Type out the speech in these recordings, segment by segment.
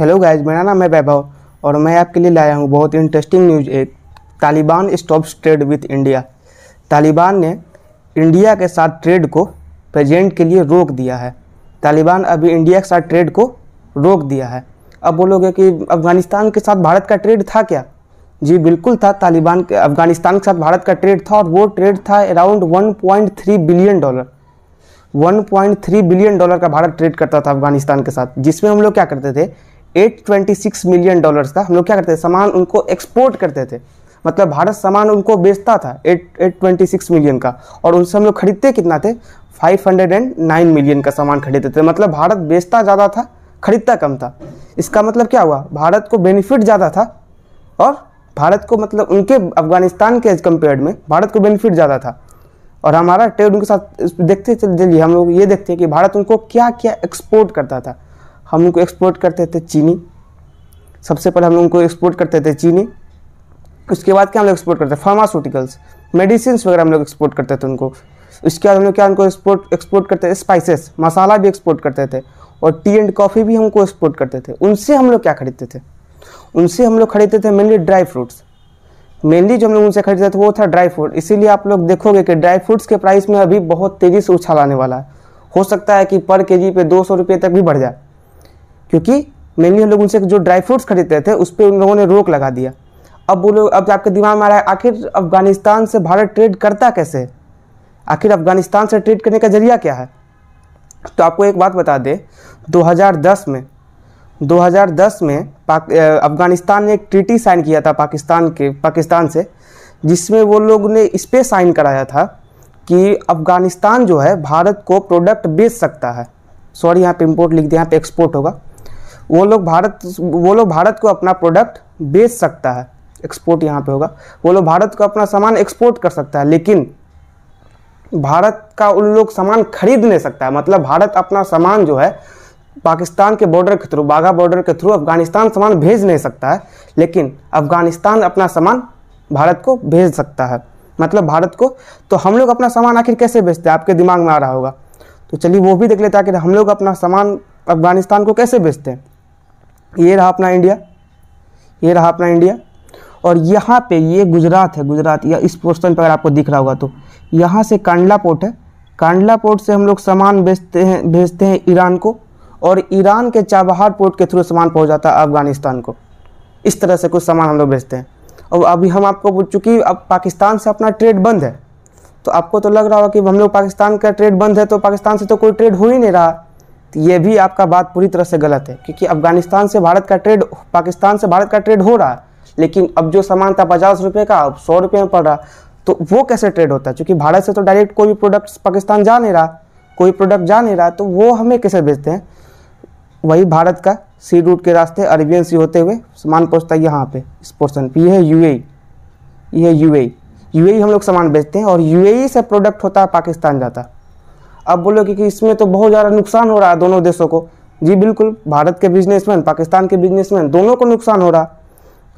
Hello guys मेरा नाम है वैभव और मैं आपके लिए लाया हूँ बहुत इंटरेस्टिंग न्यूज एक Taliban stops trade with India Taliban ने इंडिया के साथ ट्रेड को प्रेजेंट के लिए रोक दिया है तालिबान अभी इंडिया के साथ ट्रेड को रोक दिया है अब बोलोगे कि अफगानिस्तान के साथ भारत का ट्रेड था क्या जी बिल्कुल था तालिबान के अफगानिस्तान के साथ भारत का ट्रेड था और वो ट्रेड था around one billion dollar 1.3 billion dollar का भारत ट्रेड करता था अफगानिस्तान के साथ जिसमें हम लोग क्या करते थे 826 मिलियन डॉलर्स का हम लोग क्या करते थे सामान उनको एक्सपोर्ट करते थे मतलब भारत सामान उनको बेचता था eight eight twenty six million का और उनसे हम लोग खरीदते कितना थे five hundred and nine million का सामान खरीदते थे मतलब भारत बेचता ज़्यादा था खरीदता कम था इसका मतलब क्या हुआ भारत को बेनिफिट ज़्यादा था और भारत को मतलब उनके अफगानिस्तान के एज कम्पेयर में भारत को बेनिफिट ज़्यादा था और हमारा ट्रेड उनके साथ देखते चलिए हम लोग ये देखते हैं कि भारत उनको क्या क्या एक्सपोर्ट करता था हम लोग को एक्सपोर्ट करते थे चीनी सबसे पहले हम लोग उनको एक्सपोर्ट करते थे चीनी उसके बाद क्या हम लोग एक्सपोर्ट करते थे फार्मास्यूटिकल्स मेडिसिन वगैरह हम लोग एक्सपोर्ट करते थे उनको उसके बाद हम लोग क्या उनको एक्सपोर्ट एक्सपोर्ट करते थे स्पाइसेस मसाला भी एक्सपोर्ट करते थे और टी एंड कॉफ़ी भी हमको एक्सपोर्ट करते थे उनसे हम लोग क्या खरीदते थे उनसे हम लोग खरीदते थे मेनली ड्राई फ्रूट्स मेनली जो हम लोग उनसे खरीदते थे वो था ड्राई फ्रूट इसीलिए आप लोग देखोगे कि ड्राई फ्रूट्स के प्राइस में अभी बहुत तेज़ी से उछाल आने वाला है हो सकता है कि पर के जी पे दो सौ रुपये तक भी बढ़ जाए क्योंकि मेनली हम लोग उनसे जो ड्राई फ्रूट्स खरीदते थे उस पर उन लोगों ने रोक लगा दिया अब वो लोग अब आपके दिमाग में आ रहा है आखिर अफगानिस्तान से भारत ट्रेड करता कैसे आखिर अफगानिस्तान से ट्रेड करने का जरिया क्या है तो आपको एक बात बता दें 2010 में 2010 में अफगानिस्तान ने एक ट्रीटी साइन किया था पाकिस्तान के पाकिस्तान से जिसमें वो लोग ने इस पर साइन कराया था कि अफ़गानिस्तान जो है भारत को प्रोडक्ट बेच सकता है सॉरी यहाँ पे इम्पोर्ट लिख दिया यहाँ पे एक्सपोर्ट होगा वो लोग भारत वो लोग भारत को अपना प्रोडक्ट बेच सकता है एक्सपोर्ट यहाँ पे होगा वो लोग भारत को अपना सामान एक्सपोर्ट कर सकता है लेकिन भारत का उन लोग सामान खरीद नहीं सकता है मतलब भारत अपना सामान जो है पाकिस्तान के बॉर्डर के थ्रू बाघा बॉर्डर के थ्रू अफगानिस्तान सामान भेज नहीं सकता है लेकिन अफगानिस्तान अपना सामान भारत को भेज सकता है मतलब भारत को तो हम लोग अपना सामान आखिर कैसे बेचते हैं आपके दिमाग में आ रहा होगा तो चलिए वो भी देख लेते हैं आखिर हम लोग अपना सामान अफगानिस्तान को कैसे बेचते हैं ये रहा अपना इंडिया ये रहा अपना इंडिया और यहाँ पे ये गुजरात है गुजरात या इस पोस्टन पर अगर आपको दिख रहा होगा तो यहाँ से कांडला पोर्ट है कांडला पोर्ट से हम लोग सामान बेचते हैं भेजते हैं ईरान को और ईरान के चाबहार पोर्ट के थ्रू सामान पहुँच जाता है अफगानिस्तान को इस तरह से कुछ सामान हम लोग भेजते हैं और अभी हम आपको चूँकि अब पाकिस्तान से अपना ट्रेड बंद है तो आपको तो लग रहा होगा कि हम लोग पाकिस्तान का ट्रेड बंद है तो पाकिस्तान से तो कोई ट्रेड हो ही नहीं रहा तो ये भी आपका बात पूरी तरह से गलत है क्योंकि अफगानिस्तान से भारत का ट्रेड पाकिस्तान से भारत का ट्रेड हो रहा है लेकिन अब जो सामान था पचास रुपये का अब सौ रुपये में पड़ रहा तो वो कैसे ट्रेड होता है चूँकि भारत से तो डायरेक्ट कोई भी प्रोडक्ट पाकिस्तान जा नहीं रहा कोई प्रोडक्ट जा नहीं रहा तो वो हमें कैसे बेचते हैं वही भारत का सी रूट के रास्ते अरबियन सी होते हुए सामान पहुँचता है यहाँ पे इस पोर्सन पर यह है यूएई ये है ए e, यूएई e। e हम लोग सामान बेचते हैं और ए से प्रोडक्ट होता है पाकिस्तान जाता अब बोलो कि इसमें तो बहुत ज़्यादा नुकसान हो रहा है दोनों देशों को जी बिल्कुल भारत के बिजनेसमैन पाकिस्तान के बिजनेसमैन दोनों को नुकसान हो रहा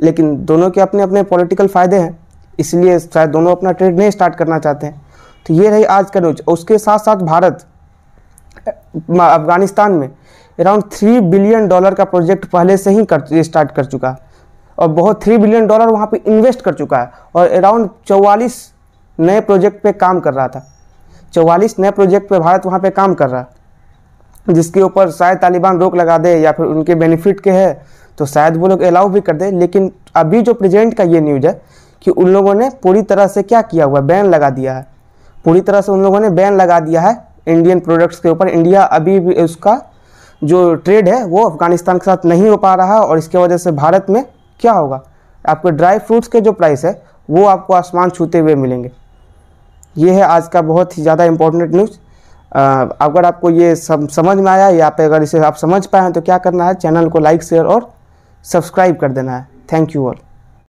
लेकिन दोनों के अपने अपने पॉलिटिकल फ़ायदे हैं इसलिए शायद दोनों अपना ट्रेड नहीं स्टार्ट करना चाहते हैं तो ये रही आज का न्यूज उसके साथ साथ भारत अफगानिस्तान में अराउंड थ्री बिलियन डॉलर का प्रोजेक्ट पहले से ही कर स्टार्ट कर चुका है और बहुत थ्री बिलियन डॉलर वहाँ पे इन्वेस्ट कर चुका है और अराउंड चौवालीस नए प्रोजेक्ट पे काम कर रहा था चौवालीस नए प्रोजेक्ट पर भारत वहाँ पर काम कर रहा है जिसके ऊपर शायद तालिबान रोक लगा दे या फिर उनके बेनिफिट के है तो शायद वो लोग अलाउ भी कर दे लेकिन अभी जो प्रेजेंट का ये न्यूज़ है कि उन लोगों ने पूरी तरह से क्या किया हुआ बैन लगा दिया है पूरी तरह से उन लोगों ने बैन लगा दिया है इंडियन प्रोडक्ट्स के ऊपर इंडिया अभी भी उसका जो ट्रेड है वो अफगानिस्तान के साथ नहीं हो पा रहा और इसके वजह से भारत में क्या होगा आपके ड्राई फ्रूट्स के जो प्राइस है वो आपको आसमान छूते हुए मिलेंगे ये है आज का बहुत ही ज़्यादा इम्पोर्टेंट न्यूज़ अगर आपको ये सब समझ में आया या पे अगर इसे आप समझ पाए हैं तो क्या करना है चैनल को लाइक शेयर और सब्सक्राइब कर देना है थैंक यू ऑल